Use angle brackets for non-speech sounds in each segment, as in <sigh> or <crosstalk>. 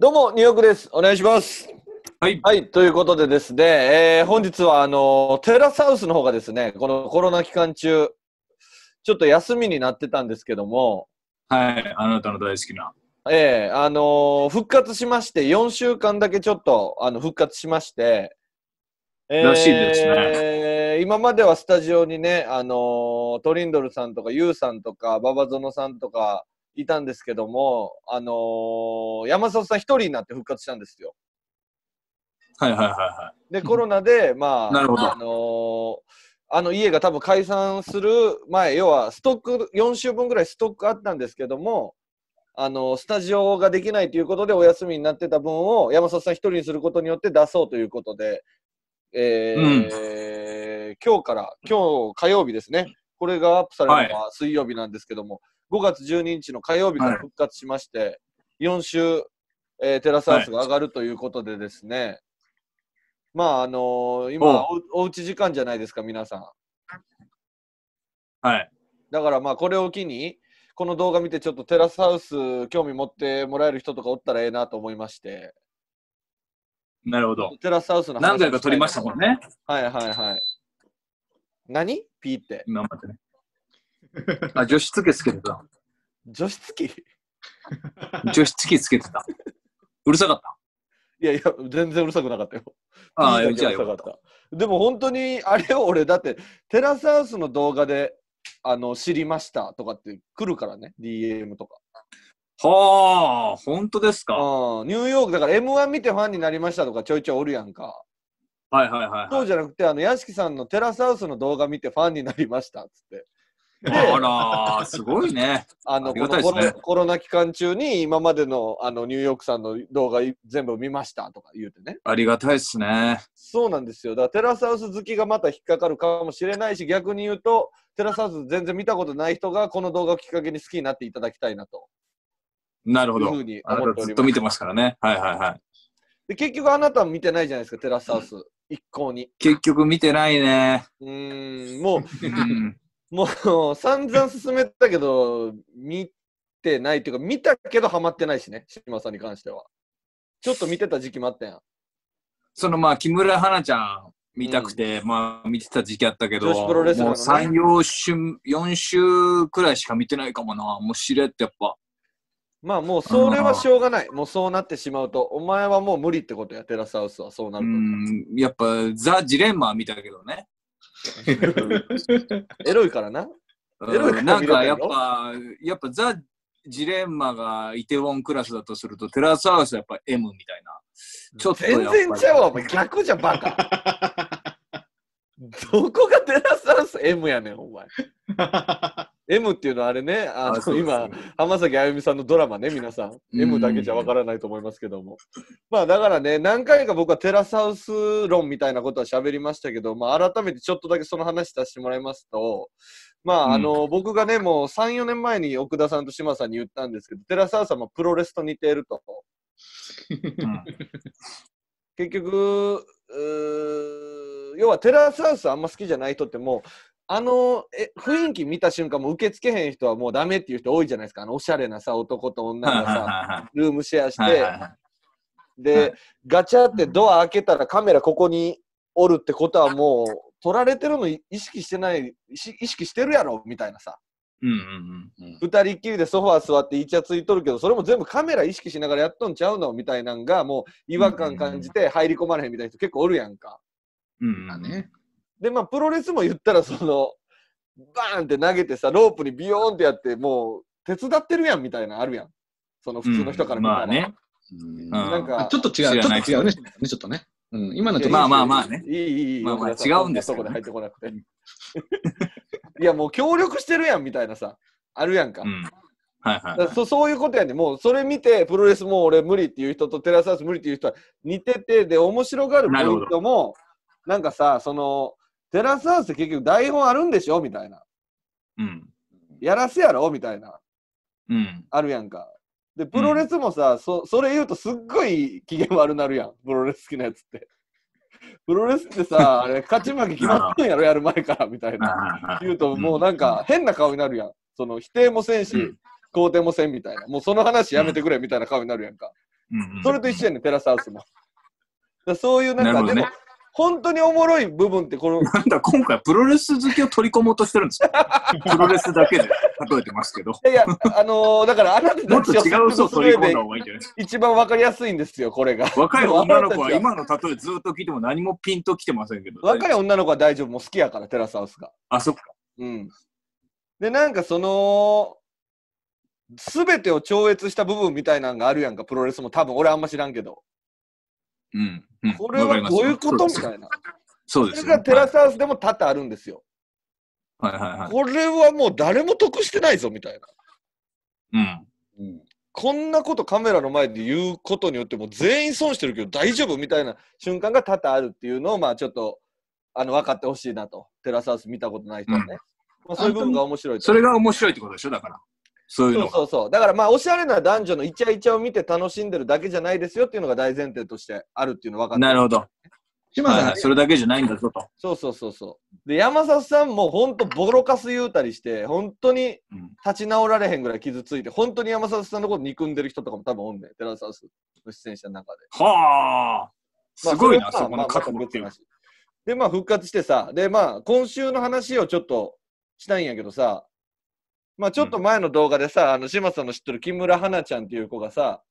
どうも、ニューヨークです。お願いします。はい、はい。ということでですね、えー、本日は、あの、テラスハウスの方がですね、このコロナ期間中、ちょっと休みになってたんですけども、はい、あなたの大好きな。ええー、あの復活しまして、4週間だけちょっと、あの、復活しまして、らしいですね。今まではスタジオにね、あのトリンドルさんとか、ユウさんとか、ババゾノさんとか、いたんですけども、あのー、山里さん一人になって復活したんですよ。はいはいはいはい。で、コロナで、まあ、なるほど。あのー、あの家が多分解散する前、要はストック、4週分ぐらいストックあったんですけども、あのー、スタジオができないということでお休みになってた分を山里さん一人にすることによって出そうということで、えー、うん、今日から、今日火曜日ですね、これがアップされるのは水曜日なんですけども、はい5月12日の火曜日から復活しまして、はい、4週、えー、テラスハウスが上がるということでですね、はい、まあ、あのー、今お、おうち時間じゃないですか、皆さん。はい。だからまあ、これを機に、この動画見て、ちょっとテラスハウス興味持ってもらえる人とかおったらええなと思いまして。なるほど。テラスハウスの何回か撮りましたもんね。はいはいはい。何ピーって。今ってね。あ、除湿機つけてた。除湿機除湿機つけてた。うるさかったいやいや、全然うるさくなかったよ。ああ、うるさかった。でも本当に、あれを俺、だって、テラスハウスの動画で、あの、知りましたとかって来るからね、DM とか。はあ、本当ですか。うん、ニューヨーク、だから M1 見てファンになりましたとかちょいちょいおるやんか。はいはいはい、はい、そうじゃなくて、あの、屋敷さんのテラスハウスの動画見てファンになりましたっつって。あら、すごいね。あの、あね、コロコロナ期間中に今までのあのニューヨークさんの動画全部見ましたとか言うてね。ありがたいっすね。そうなんですよ。だからテラスハウス好きがまた引っかかるかもしれないし、逆に言うと、テラスハウス全然見たことない人がこの動画をきっかけに好きになっていただきたいなと。なるほど。いうふうにずっと見てますからね。はいはいはい。で結局あなたは見てないじゃないですか、テラスハウス、一向に。結局見てないね。うん、もう。もう散々進めたけど、見てないっていうか、見たけどハマってないしね、島さんに関しては。ちょっと見てた時期もあったやん。そのまあ、木村花ちゃん見たくて、うん、まあ見てた時期あったけど、プロレス、ね、もう3、4週、4週くらいしか見てないかもな、もうしれってやっぱ。まあもうそれはしょうがない、もうそうなってしまうと、お前はもう無理ってことや、テラスハウスはそうなると。やっぱザ・ジレンマ見たけどね。<laughs> エロいからな。エロいからなんかやっぱ、やっぱザ・ジレンマがイテウォンクラスだとすると、テラスハウスやっぱ M みたいな。ちょっと全然ちゃうわ、逆じゃバカ。<laughs> <laughs> どこがテラスハウス M やねん、お前。<laughs> M っていうのはあれね、あの今、浜崎あゆみさんのドラマね、皆さん、M だけじゃわからないと思いますけども。まあだからね、何回か僕はテラスハウス論みたいなことは喋りましたけど、まあ改めてちょっとだけその話させてもらいますと、まあ、あの、うん、僕がね、もう3、4年前に奥田さんと島さんに言ったんですけど、テラスハウスはプロレスと似ていると。結局、要はテラスハウスあんま好きじゃない人ってもうあのえ雰囲気見た瞬間も受け付けへん人はもうダメっていう人多いじゃないですかあのおしゃれなさ男と女がさルームシェアしてでガチャってドア開けたらカメラここにおるってことはもう撮られてるの意識してない意識してるやろみたいなさうんうんうんうん、2人っきりでソファー座ってイチャついとるけどそれも全部カメラ意識しながらやっとんちゃうのみたいなんがもう違和感感じて入り込まれへんみたいな人結構おるやんか。うんでまあプロレスも言ったらそのバーンって投げてさロープにビヨーンってやってもう手伝ってるやんみたいなあるやんその普通の人から見たら、うんまあねうん、なんかちょっと違う違うねちょっとねうん、今のとまあまあまあね。いい、いい、いい。まあまあ違うんですよねそこで入ってこなくて。<laughs> いや、もう協力してるやんみたいなさ、あるやんか。うん。はいはいだかはいそそういうことやねもうそれ見てプロレスも俺無理っていう人とテラスハウス無理っていう人は似ててで面白がるポイントもなんかさそのテラスハウスって結局台本あるんでしょみたいなうん。やらせやろみたいなうん。あるやんかで、プロレスもさ、うん、そそれ言うとすっごい機嫌悪なるやん。プロレス好きなやつって。<laughs> プロレスってさ、<laughs> あれ、勝ち負け決まったんやろ、やる前から、みたいな。言うと、もうなんか、変な顔になるやん。その、否定もせんし、肯定もせんみたいな。もうその話やめてくれ、みたいな顔になるやんか。それと一緒やねん、テラスハウスも。だそういうなんか、ね、でも、本当におもろい部分ってこの。<laughs> なんだ、今回プロレス好きを取り込もうとしてるんですか <laughs> プロレスだけで例えてますけど。いやいや、あのー、だからあなたたちを違う嘘を取り込んだ方がいいんじゃないですか。一番わかりやすいんですよ、これが。若い女の子は <laughs> 今の例えずっと聞いても何もピンときてませんけど。若い女の子は大丈夫、もう好きやから、テラスハウスが。あ、そっか。うん。で、なんかその、すべてを超越した部分みたいなのがあるやんか、プロレスも多分、俺あんま知らんけど。うん、これはどういうことみたいな。そうです。それがテラスハウスでも多々あるんですよ。はいはいはい。これはもう誰も得してないぞみたいな。うん。うん、こんなことカメラの前で言うことによっても全員損してるけど大丈夫みたいな瞬間が多々あるっていうのをまあちょっとあの分かってほしいなと。テラスハウス見たことない人はね。うん、まあ、そういう部分が面白い。それが面白いってことでしょだから。そういうのそうそうだからまあおしゃれな男女のイチャイチャを見て楽しんでるだけじゃないですよっていうのが大前提としてあるっていうの分かっなるほど島さん、はい、それだけじゃないんだぞとそうそうそうそうで山里さんも本当ボロカス言うたりして本当に立ち直られへんぐらい傷ついて本当に山里さんのこと憎んでる人とかも多分おんねんテラさん。ウスの出演者の中ではあすごいな、まあ、そそこの覚悟っていう、まあ、でまあ復活してさでまあ今週の話をちょっとしたいんやけどさまあちょっと前の動画でさ、あの、島さんの知ってる木村花ちゃんっていう子がさ、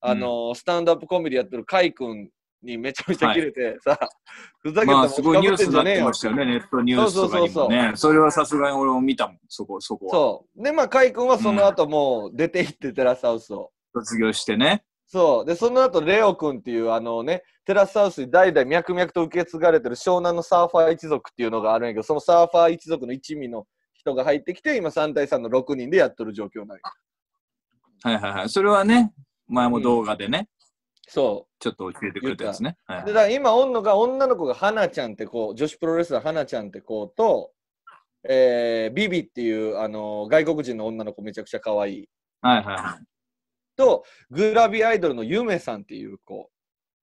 あの、スタンドアップコメディやってる海君にめちゃめちゃ切れてさ、<laughs> ふざけたもんすごいニュースになってましたよね、ネットニュースとかにもね。そうそうそうそれはさすがに俺も見たもん、そこ、そこそう。で、まあ、海君はその後もう出て行ってテラスハウスを。卒業してね。そう。で、その後、レオ君っていう、あのね、テラスハウスに代々脈々と受け継がれてる湘南のサーファー一族っていうのがあるんやけど、そのサーファー一族の一味の人が入ってきて、今3対3の6人でやっとる状況なんはいはいはい。それはね、前も動画でね、そう。ちょっと教えてくれたやつね。はい、でだから今おんのが女の子が花ちゃんって子女子プロレスラー花ちゃんって子と、えー、ビビっていう、あのー外国人の女の子めちゃくちゃ可愛いはいはいはい。とグラビアアイドルのゆめさんっていう子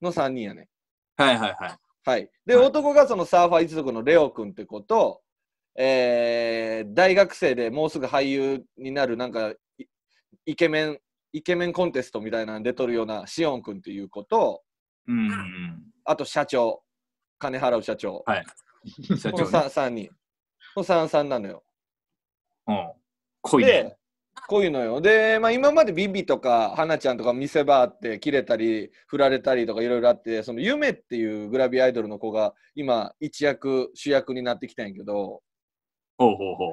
の3人やねはいはいはい。はいで、はい男がそのサーファー一族のレオ君って子とえー、大学生でもうすぐ俳優になるなんかイケメンイケメンコンテストみたいなの出とるようなしおん君っていう子と、うん、あと社長金払う社長、はい、社長、ね、この 3, 3人の3なのよ。うん、濃い、ね、で濃いのよで、まあ、今までビビとか花ちゃんとか見せ場あって切れたり振られたりとかいろいろあってその夢っていうグラビアアイドルの子が今一躍主役になってきたんやけど、ほうほうほう。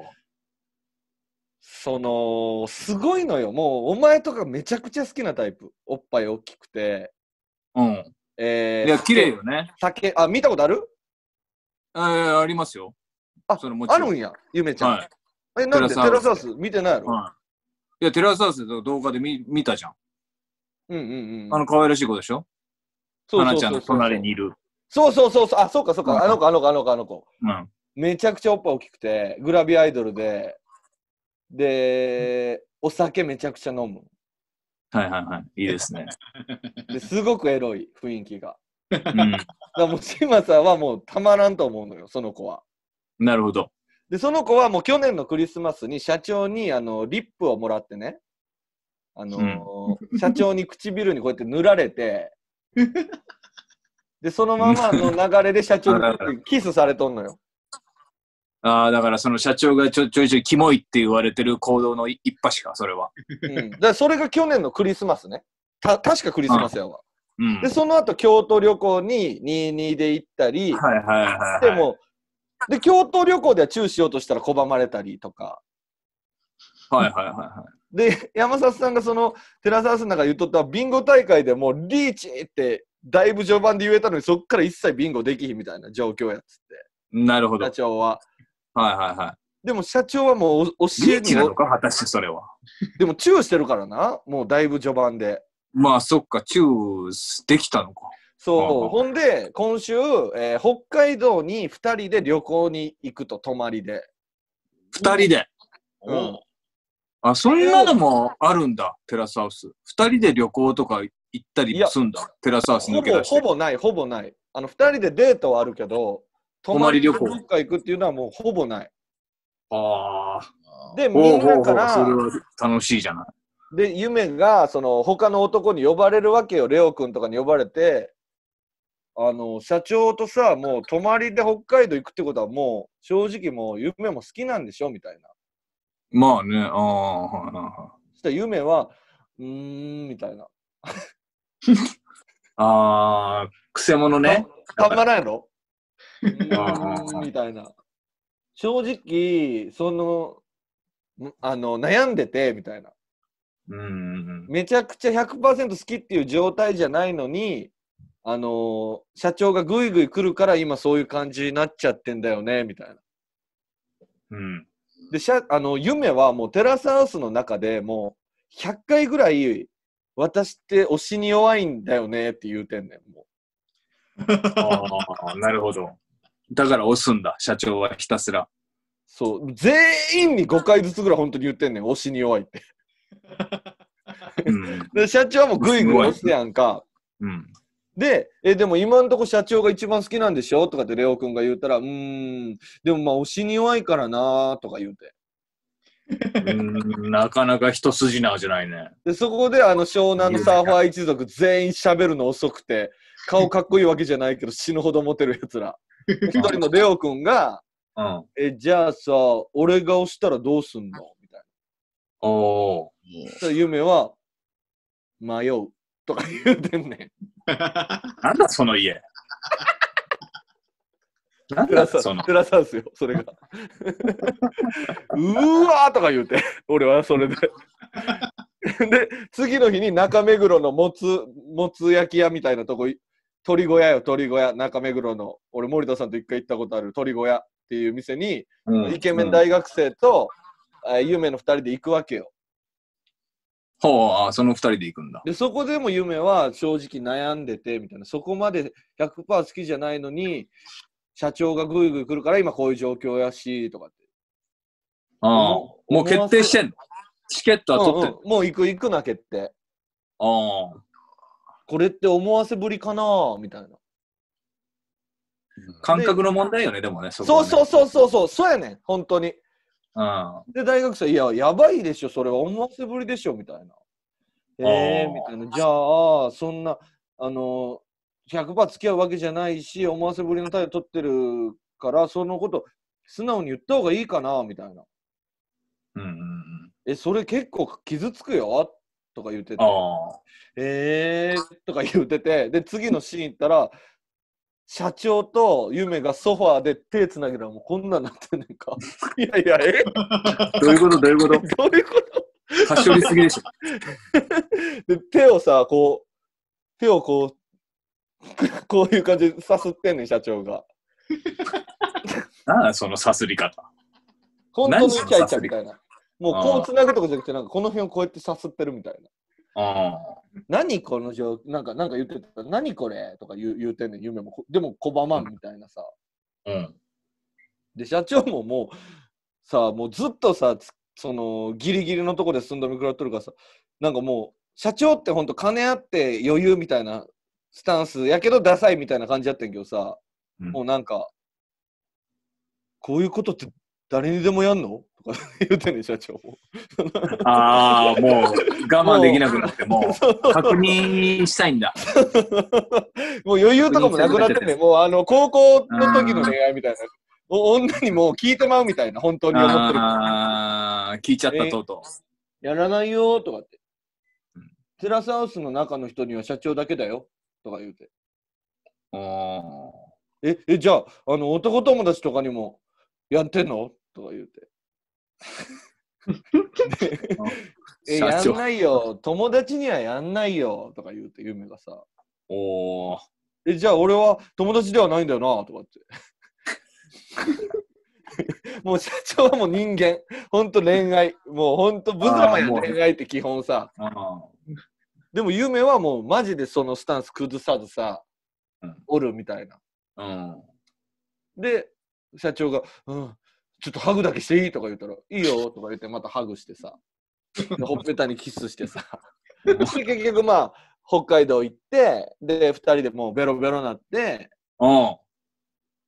その、すごいのよ。もう、お前とかめちゃくちゃ好きなタイプ。おっぱい大きくて。うん。えー、いや、綺麗よね。酒、あ、見たことあるえありますよ。あそれもちあろんるんや、ゆめちゃん。はい。え、なんでテラサスウス見てないやろ、はい、いや、テラサウスの動画で見見たじゃん。うんうんうん。あの、可愛らしい子でしょそう花ちゃんの隣にいる。そうそうそうそう。あ、そうかそうか。あの子、あの子、あの子、あの子。うん。めちゃくちゃおっぱい大きくて、グラビアアイドルで、で、お酒めちゃくちゃ飲む。はいはいはい。いいですね。<laughs> ですごくエロい雰囲気が。うん、だからもう島さんはもうたまらんと思うのよ、その子は。なるほど。で、その子はもう去年のクリスマスに社長にあのリップをもらってね、あの、うん、社長に唇にこうやって塗られて、で、そのままの <laughs> 流れで社長にキスされとんのよ。あだからその社長がちょちょいちょいキモいって言われてる行動の一端か、それは。うん、だそれが去年のクリスマスね。た <laughs> 確かクリスマスやわ。うん、で、その後京都旅行に22で行ったり、はいはいはい、はい、でも、で、京都旅行ではチューしようとしたら拒まれたりとか。はいはいはいはい。で、山里さんがその、寺澤さんなんか言っとったビンゴ大会でもうリーチってだいぶ序盤で言えたのにそっから一切ビンゴできひんみたいな状況やっつって。なるほど。社長は。はいはいはい。でも社長はもう教えに。なのか、果たしてそれは。でもチューしてるからな、もうだいぶ序盤で。まあそっか、チューできたのか。そう。ほんで、今週、えー、北海道に2人で旅行に行くと、泊まりで。2人で、うん、あ、そんなのもあるんだ、テラスハウス。2人で旅行とか行ったりすんだ、テラスハウス抜け出してほぼ。ほぼない、ほぼない。あの、2人でデートはあるけど、泊まり旅行。どっか行くっていうのはもうほぼない。ああ。で、みんなから。それは楽しいじゃない。で、夢が、その、他の男に呼ばれるわけよ。レオ君とかに呼ばれて、あの、社長とさ、もう泊まりで北海道行くってことはもう、正直もう夢も好きなんでしょみたいな。まあね、ああ、はいはい。そしたら夢は、うーん、みたいな。<laughs> ああ、くせ者ね。たまらんいのみたいな。正直、その、あの、悩んでて、みたいな。うんうんうん、めちゃくちゃ100%好きっていう状態じゃないのに、あのー、社長がぐいぐい来るから今そういう感じになっちゃってんだよねみたいな。うん、でしゃあの夢はもうテラスハウスの中でもう100回ぐらい私って推しに弱いんだよねって言うてんねんもう。<laughs> ああなるほど。だから押すんだ、社長はひたすら。そう、全員に5回ずつぐらい本当に言ってんねん、押しに弱いって。うん、<laughs> で社長はもうグイグイ押すやんか。うん、でえ、でも今んとこ社長が一番好きなんでしょとかってレオ君が言ったら、うん、でもまあ押しに弱いからなとか言うて。うんなかなか一筋縄じゃないね。でそこであの湘南のサーファー一族全員しゃべるの遅くて顔かっこいいわけじゃないけど死ぬほどモテるやつら。一人のレオ君が、うん、え、じゃあさ、俺が押したらどうすんのみたいな。おー。夢は、迷う。とか言うてんねん。<laughs> なんだその家。<laughs> なんだその。辛ですよ、それが。<laughs> うわーとか言うて、俺はそれで。で、次の日に中目黒のもつ、もつ焼き屋みたいなとこ鳥小屋よ、鳥小屋、中目黒の、俺、森田さんと一回行ったことある鳥小屋っていう店に、うん、イケメン大学生と、うん、夢の2人で行くわけよ。はあ、その2人で行くんだ。で、そこでも夢は正直悩んでてみたいな、そこまで100%好きじゃないのに、社長がぐいぐい来るから今こういう状況やしとかって。ああ、もう決定してんのチケットは取って、うんうん、もう行く行くな決定。ああ。これって思わせぶりかなみたいな。感覚の問題よね、でもね、そね、そうそうそうそう、そうやねん、本当に。うん、で、大学生、いや、やばいでしょ、それは思わせぶりでしょ、みたいな。えー、みたいな。じゃあ、そんな、あの、100%付き合うわけじゃないし、思わせぶりの態度取ってるから、そのこと、素直に言った方がいいかな、みたいな。うんうんうん、え、それ結構傷つくよとか言ってて、えーとか言ってて、で、次のシーン行ったら、社長と夢がソファーで手つなげたらもうこんなんなってんねんか。<laughs> いやいや、えどういうことどういうことどういうことはりすぎでしょ。<laughs> で、手をさ、こう、手をこう、<laughs> こういう感じでさすってんねん、社長が。なあ、そのさすり方。本当のイチャイチャみたいな。もうこうつなぐとかじゃなくて、なんかこの辺をこうやってさすってるみたいな。あ何この状況なんかなんか言ってた何これとか言う言うてんねん夢もでも拒まんみたいなさ、うん、で社長ももうさもうずっとさそのギリギリのとこで寸止め食らっとるからさなんかもう社長ってほんと金あって余裕みたいなスタンスやけどダサいみたいな感じやってんけどさ、うん、もうなんかこういうことって誰にでもやんのとか言うてね、社長も。ああ、もう我慢できなくなって、も <laughs> う確認したいんだ。もう余裕とかもなくなってね、もうあの高校の時の恋愛みたいな。女にもう聞いてまうみたいな、本当に思ってる。ああ、聞いちゃったとうとう。やらないよとかって。テラスハウスの中の人には社長だけだよとか言うて。ああ。え、え、じゃあ、あの、男友達とかにもやってんのとか言うて。<laughs> え、やんないよ、友達にはやんないよとか言うと、夢がさ。おお。え、じゃあ俺は友達ではないんだよなとかって。<laughs> もう社長はもう人間。ほんと恋愛。もうほんと無ザマや恋愛って基本さ。でも夢はもうマジでそのスタンス崩さずさ、うん、おるみたいな。うん、で、社長が、うん、ちょっとハグだけしていいとか言ったら、いいよ <laughs> とか言って、またハグしてさ、<laughs> ほっぺたにキスしてさ。<laughs> 結局まあ、北海道行って、で、二人でもうベロベロなって、うん。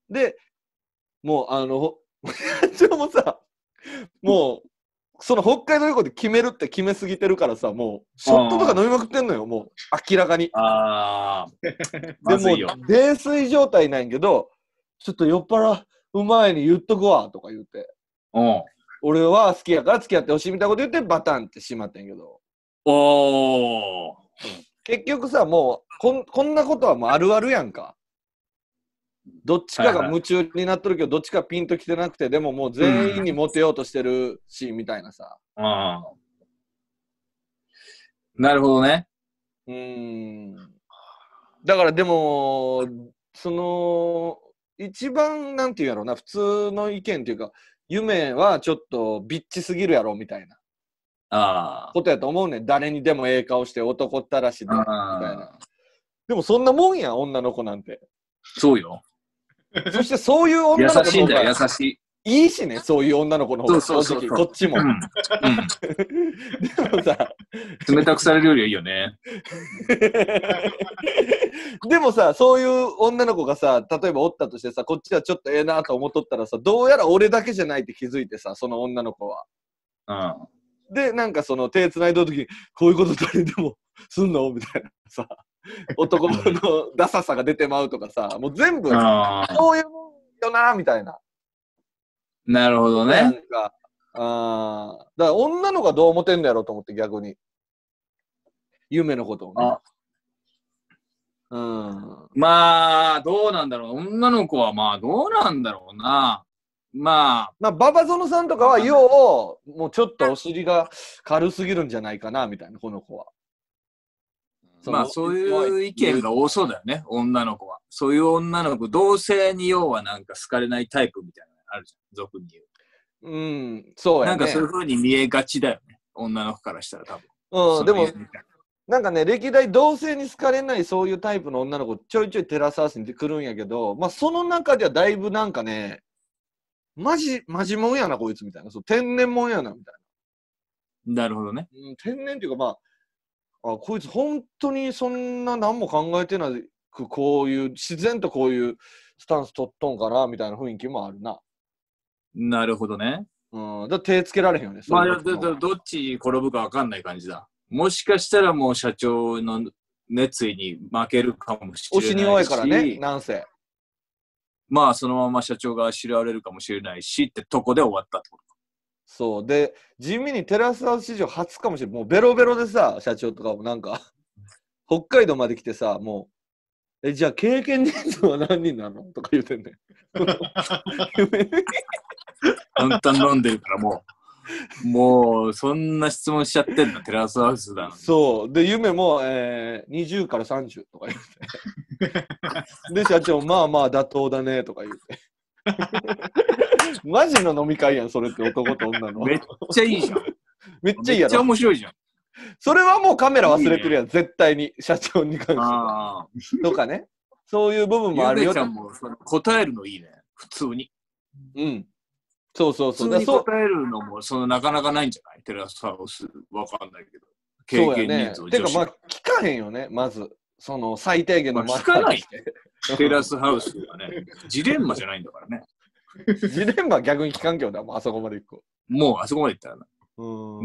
で、もうあの、もさ、もう、その北海道旅行で決めるって決めすぎてるからさ、もう、ショットとか飲みまくってんのよ、もう、明らかに。ああ。でも、泥酔状態なんやけど、ちょっと酔っ払う前に言っとくわ、とか言って。うん。俺は好きやから付き合ってほしいみたいなこと言ってバタンってしまってんけど。おー。結局さ、もうこん、こんなことはもうあるあるやんか。どっちかが夢中になっとるけど、どっちかピンときてなくて、でももう全員にモテようとしてるし、みたいなさ。うん。なるほどね。うん。だからでも、その、一番、なんていうやろうな、普通の意見というか、夢はちょっとビッチすぎるやろ、みたいな。あことやと思うねん。誰にでもええ顔して男ったらしいみたいな。でもそんなもんや、女の子なんて。そうよ。そしてそういう女の子優しいんだよ、優しい。いいしね、そういう女の子の方が正直、こっちも。うんうん、でもさ、冷たくされるよりはいいよね。<laughs> でもさ、そういう女の子がさ、例えばおったとしてさ、こっちはちょっとええなと思っとったらさ、どうやら俺だけじゃないって気づいてさ、その女の子は。うん、で、なんかその手繋いだ時に、こういうこと誰でもすんのみたいなさ、男のダサさが出てまうとかさ、もう全部、そういうもんよな、みたいな。なるほどね。なんか、あだから女の子はどう思ってんだやろうと思って逆に。夢のことをね。うん、まあ、どうなんだろう。女の子はまあ、どうなんだろうな。まあ。まあ、馬場園さんとかは、よう、もうちょっとお尻が軽すぎるんじゃないかな、みたいな、この子は。まあ、そういう意見が多そうだよね、女の子は。そういう女の子、同性に要はなんか好かれないタイプみたいな。あるじゃん、俗に言う。うん、そうや、ね、なんかそういうふうに見えがちだよね、女の子からしたら多分。うん、でも、なんかね、歴代同性に好かれないそういうタイプの女の子ちょいちょいテラスハウスにるんやけど、まあその中ではだいぶなんかね、マジ、マジもんやな、こいつみたいな。そう天然もんやな、みたいな。なるほどね。うん、天然っていうかまあ、あ、こいつ本当にそんな何も考えてなく、こういう、自然とこういうスタンス取っとんかな、みたいな雰囲気もあるな。なるほどね。うん、だ手つけられへんよね。まあ、だだどっち転ぶか分かんない感じだ。もしかしたらもう社長の熱意に負けるかもしれないし。押しに弱いからね、なんせ。まあ、そのまま社長が知られるかもしれないしってとこで終わったってことそう。で、地味にテラスハウス史上初かもしれない。もうベロベロでさ、社長とかもなんか <laughs> 北海道まで来てさ、もう。え、じゃあ経験人数は何人なのとか言うてんねん。<laughs> 簡単飲んでるからもう、もうそんな質問しちゃってんのテラスハウスだのそう。で、夢も、えー、20から30とか言って。で、社長、まあまあ妥当だねとか言って。マジの飲み会やん、それって男と女の。めっちゃいいじゃん。めっちゃいいやろ。めっちゃ面白いじゃん。それはもうカメラ忘れてるやん、いいね、絶対に、社長に関して。とかね。そういう部分もあるよ。ゆちゃんも答えるのいいね、普通に。うん。そうそうそう。普通に答えるのもそのなかなかないんじゃないテラスハウス、わかんないけど。経験人数、ね、てかまあ聞かへんよね、まず。その最低限の、まあ、聞かない。テラスハウスはね、<laughs> ジレンマじゃないんだからね。ジレンマ逆に聞かんけどな、もうあそこまで行く。もうあそこまで行ったらな。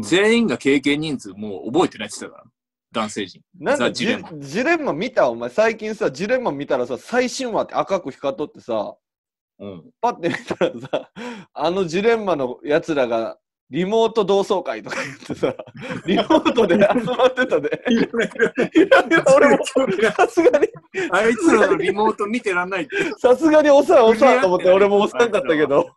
全員が経験人数もう覚えてないって言ってたから。男性陣。なんでジレンマ。ジレンマ見たお前、最近さ、ジレンマ見たらさ、最新話って赤く光っとってさ、うん、パッて見たらさあのジレンマのやつらがリモート同窓会とか言ってさ、<laughs> リモートで集まってたで。いい俺も、さすがに。あいつらのリモート見てらんないって。さすがにおさおさと思って、<laughs> 俺もおさんかったけど。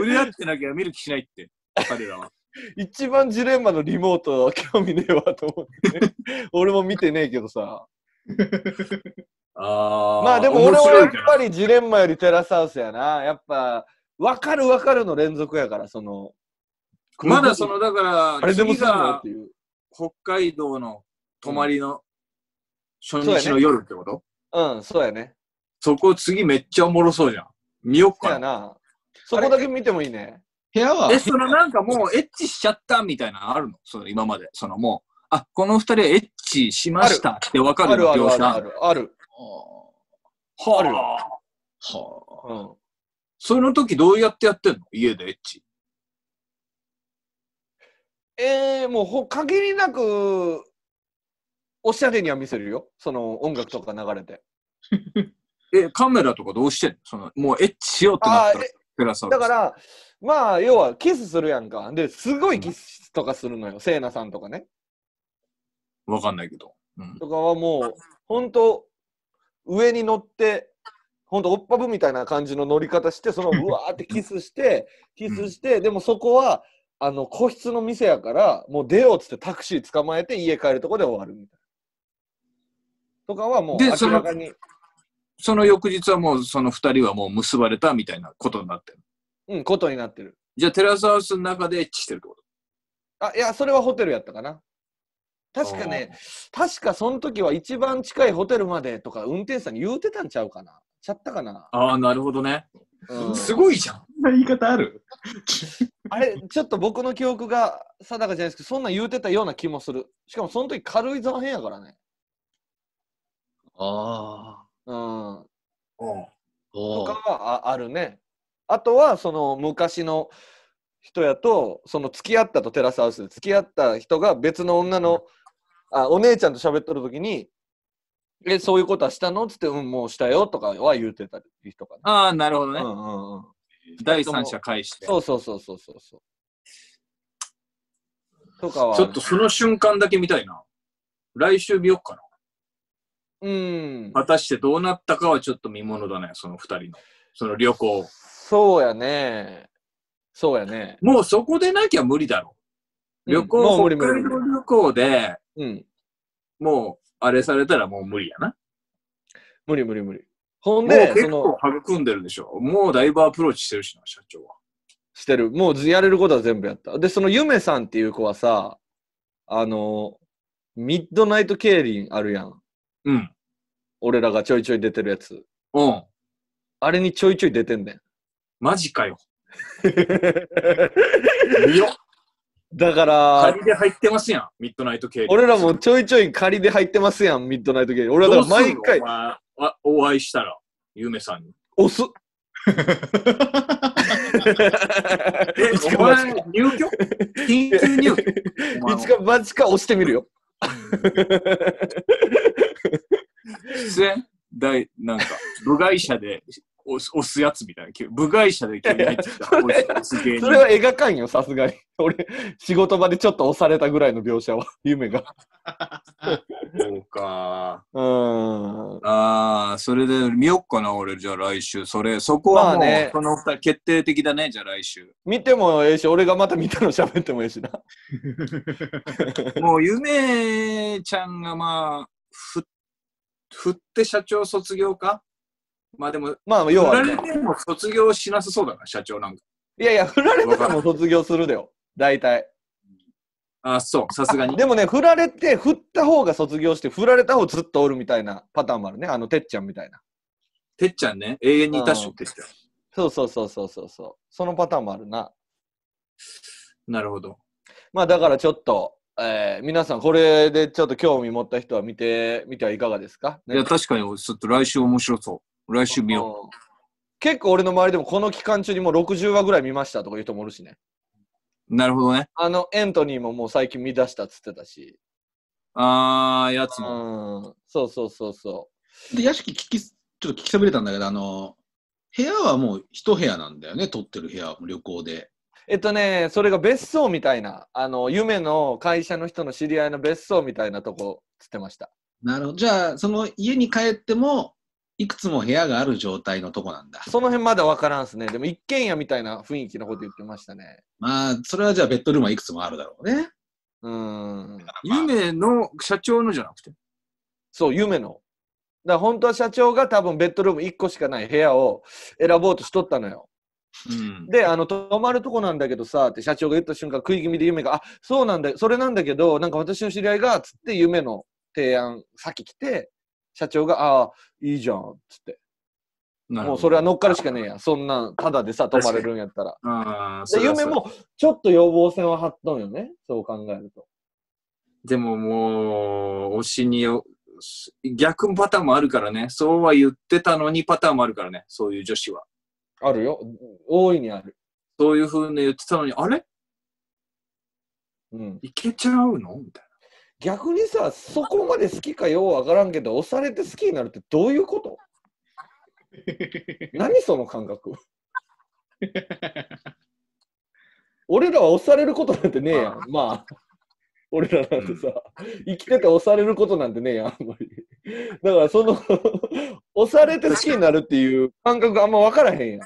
売り合ってなきゃ見る気しないって、彼らは。一番ジレンマのリモート興味ねえわと思って、俺も見てねえけどさ。<laughs> あまあでも俺はやっぱりジレンマよりテラスハウスやな。やっぱ、わかるわかるの連続やから、その。まだその、だから、あれでもさ、北海道の泊まりの初日の夜ってこと、うん、うん、そうやね。そこ次めっちゃおもろそうじゃん。見よっかな。そこだけ見てもいいね。部屋はえ、そのなんかもうエッチしちゃったみたいなのあるのその今まで。そのもう、あ、この二人はエッチしましたってわかるあるあるあるある。はあ。あはあ。うん。その時どうやってやってんの家でエッチ。ええー、もうほ限りなく、おしゃれには見せるよ。その音楽とか流れて。<laughs> え、カメラとかどうしてんのその、もうエッチしようってなったら。だから、まあ、要はキスするやんか。で、すごいキスとかするのよ。せいなさんとかね。わかんないけど。うん、とかはもう、ほんと、上に乗ってほんとおっぱぶみたいな感じの乗り方してその <laughs> うわーってキスしてキスして、でもそこはあの個室の店やからもう出ようっつってタクシー捕まえて家帰るとこで終わるみたいな。とかはもう明らかにその翌日はもうその2人はもう結ばれたみたいなことになってるうんことになってるじゃあテラスハウスの中でエッチしてるってことあいやそれはホテルやったかな確かね、確かその時は一番近いホテルまでとか運転手さんに言うてたんちゃうかな。ちゃったかな。ああ、なるほどね。うん、すごいじゃん。そんな言い方あるあれ、ちょっと僕の記憶が定かじゃないですけど、そんな言うてたような気もする。しかもその時軽井沢編やからね。ああ。うん。うんとかはあるね。あとは、その昔の人やと、その付き合ったとテラスハウスで付き合った人が別の女の、うんあお姉ちゃんと喋っとる時に、え、そういうことはしたのつって、うん、もうしたよとかは言うてたりとか、ね、ああ、なるほどね。うんうんうん。第三者返して。そうそうそうそうそうそう。とかは。ちょっとその瞬間だけ見たいな。来週見よっかな。うん。果たしてどうなったかはちょっと見ものだね、その二人の。その旅行。そうやね。そうやね。もうそこでなきゃ無理だろ。旅行、うん、北海道旅行で、うん。もう、あれされたらもう無理やな。無理無理無理。ほんで、その。育んでるでしょ。もうだいぶアプローチしてるしな、社長は。してる。もうやれることは全部やった。で、そのゆめさんっていう子はさ、あの、ミッドナイト競輪あるやん。うん。俺らがちょいちょい出てるやつ。うん。あれにちょいちょい出てんねん。マジかよ。<laughs> 見よだから、仮で入ってますやん、ミッドナイト系俺らもちょいちょい仮で入ってますやん、ミッドナイト系俺らだから毎回。おお会いしたら、ゆめさんに。押す。<laughs> え、お前、入居緊急入居いつかバチか押してみるよ。出演第、なんか、部外者で押すやつみたいな。部外者で急に入ってきた。<laughs> それは描かんよ、さすがに。俺、仕事場でちょっと押されたぐらいの描写は、<laughs> 夢が。そうか。うん。ああ、それで見よっかな、俺、じゃあ来週。それ、そこはもう、ね、この二人決定的だね、じゃあ来週。見てもええし、俺がまた見たの喋ってもええしな。もう、夢ちゃんがまあ、ふ振って社長卒業かまあでも、まあ、要は、ね。振られても卒業しなさそうだな、社長なんか。いやいや、振られても卒業するだよ。大体。あ、そう、さすがに。でもね、振られて、振った方が卒業して、振られた方ずっとおるみたいなパターンもあるね。あの、てっちゃんみたいな。てっちゃんね、永遠にいたっしょって人。そうそうそうそうそうそう。そのパターンもあるな。なるほど。まあだからちょっと、えー、皆さんこれでちょっと興味持った人は見てみてはいかがですか、いや、確かにちょっと来週面白そう。来週見よう。結構俺の周りでもこの期間中にもう60話ぐらい見ましたとか言う人もおるしね。なるほどね。あの、エントニーももう最近見出したっつってたし。あー、やつも。うん。そうそうそうそう。で、屋敷聞き、ちょっと聞きそびれたんだけど、あの、部屋はもう一部屋なんだよね、取ってる部屋、旅行で。えっとね、それが別荘みたいな、あの、夢の会社の人の知り合いの別荘みたいなとこ、つってました。なるほど。じゃあ、その家に帰っても、いくつも部屋がある状態のとこなんだ。その辺まだ分からんすね。でも一軒家みたいな雰囲気のこと言ってましたね。まあ、それはじゃあベッドルームはいくつもあるだろうね。うん。夢の社長のじゃなくてそう、夢の。だから本当は社長が多分ベッドルーム1個しかない部屋を選ぼうとしとったのよ。うん、であの泊まるとこなんだけどさって社長が言った瞬間食い気味で夢が「あそうなんだそれなんだけどなんか私の知り合いが」つって夢の提案先来て社長が、ああ、いいじゃん、っつって。もうそれは乗っかるしかねえやん。そんなただでさ、泊まれるんやったら。あで夢も、ちょっと予防線を張っとんよね。そう考えると。でももう、推しによ、逆パターンもあるからね。そうは言ってたのにパターンもあるからね。そういう女子は。あるよ。大いにある。そういうふうに言ってたのに、あれうん。いけちゃうのみたい逆にさそこまで好きかようわからんけど押されて好きになるってどういうこと <laughs> 何その感覚俺らは押されることなんてねえやんまあ俺らなんてさ、うん、生きてて押されることなんてねえやんあんまりだからその押されて好きになるっていう感覚あんま分からへんやん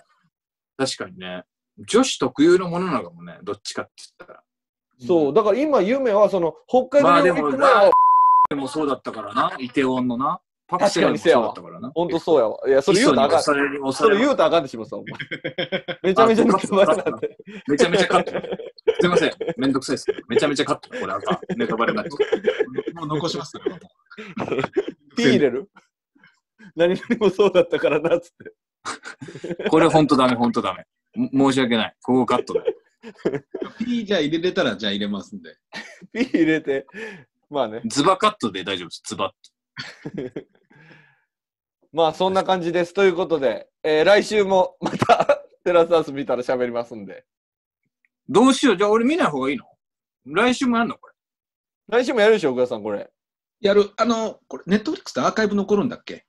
確かにね女子特有のものなのかもねどっちかって言ったらそう、だから今、夢は、その、北海道に行も、く前はラ、ーメンもそうだったからな、イテウォンのな。パクセルもそうだったからな。本当そうやわ。いや、それ言うとあかん。それにそれ言うとあかんでしょ、さお前。めちゃめちゃ抜き飛ばしなめちゃめちゃカット。すいません、めんどくさいですけど、めちゃめちゃカット。これあかん。ネタバレになっちゃもう残します、から、れは <laughs> ピー入れる何々もそうだったからな、つって。これほんとダメ、ほんとダメ。申し訳ない。ここカットだよ。P じゃ入れれたら、じゃあ入れますんで。P <laughs> 入れて、まあね。ズバカットで大丈夫です。ズバッと。まあ、そんな感じです。ということで、えー、来週もまた <laughs> テラスハウス見たら喋りますんで。どうしよう。じゃあ俺見ない方がいいの来週もやるのこれ。来週もやるでしょ、小田さん、これ。やる。あの、これ、ネットフリックスってアーカイブ残るんだっけ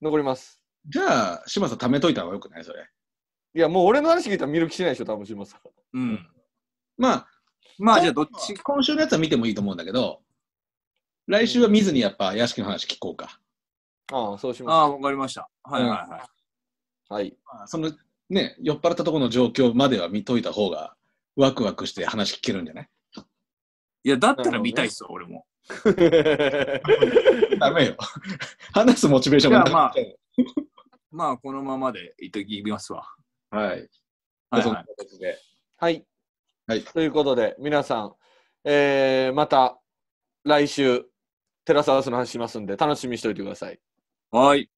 残ります。じゃあ、嶋さん、貯めといた方がよくないそれ。いや、もう俺の話聞いたら見る気しないでしょ、多分島さん。うん。まあ、まあ、じゃあ、どっち、今週のやつは見てもいいと思うんだけど、来週は見ずにやっぱ屋敷の話聞こうか。ああ、そうします。ああ、わかりました。はいはいはい。うん、はい。その、ね、酔っ払ったところの状況までは見といた方が、ワクワクして話聞けるんじゃないいや、だったら見たいっすよ、ね、俺も。<laughs> ダメよ。話すモチベーションが。まあ、まあ、このままでいっときますわ。はい。はい、はい、はい。はい。ということで、皆さん、えー、また来週、テラスハウスの話しますんで、楽しみにしておいてください。はい。